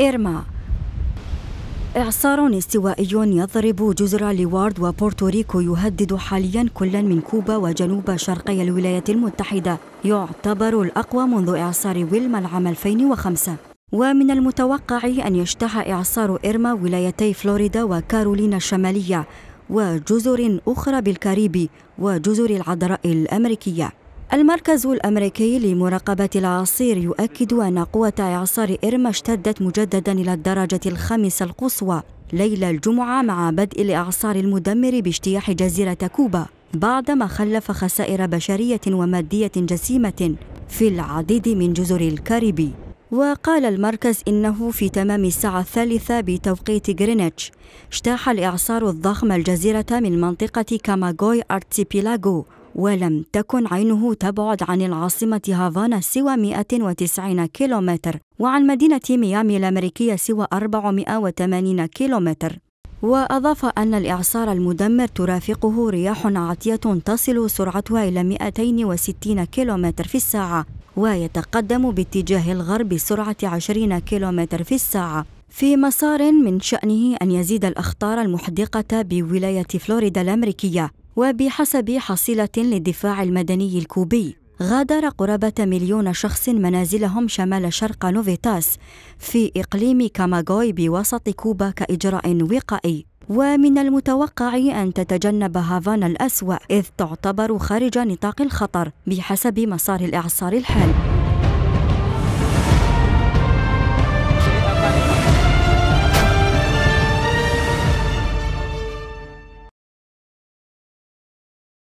إيرما إعصار استوائي يضرب جزر لوارد وبورتوريكو يهدد حاليا كلا من كوبا وجنوب شرقي الولايات المتحدة يعتبر الأقوى منذ إعصار ويلما العام 2005 ومن المتوقع أن يجتاح إعصار إيرما ولايتي فلوريدا وكارولينا الشمالية وجزر أخرى بالكاريبي وجزر العذراء الأمريكية المركز الأمريكي لمراقبة الأعاصير يؤكد أن قوة إعصار إرما اشتدت مجددا إلى الدرجة الخامسة القصوى ليلة الجمعة مع بدء الإعصار المدمر باجتياح جزيرة كوبا بعدما خلف خسائر بشرية ومادية جسيمة في العديد من جزر الكاريبي وقال المركز إنه في تمام الساعة الثالثة بتوقيت غرينتش اجتاح الإعصار الضخم الجزيرة من منطقة كاماغوي أرتسيبيلاغو ولم تكن عينه تبعد عن العاصمة هافانا سوى 190 كيلومتر وعن مدينة ميامي الأمريكية سوى 480 كيلومتر وأضاف أن الإعصار المدمر ترافقه رياح عاتية تصل سرعتها إلى 260 كيلومتر في الساعة ويتقدم باتجاه الغرب بسرعة 20 كيلومتر في الساعة في مسار من شأنه أن يزيد الأخطار المحدقة بولاية فلوريدا الأمريكية وبحسب حصيلة للدفاع المدني الكوبي غادر قرابة مليون شخص منازلهم شمال شرق نوفيتاس في إقليم كاماغوي بوسط كوبا كإجراء وقائي ومن المتوقع أن تتجنب هافانا الأسوأ إذ تعتبر خارج نطاق الخطر بحسب مسار الإعصار الحالي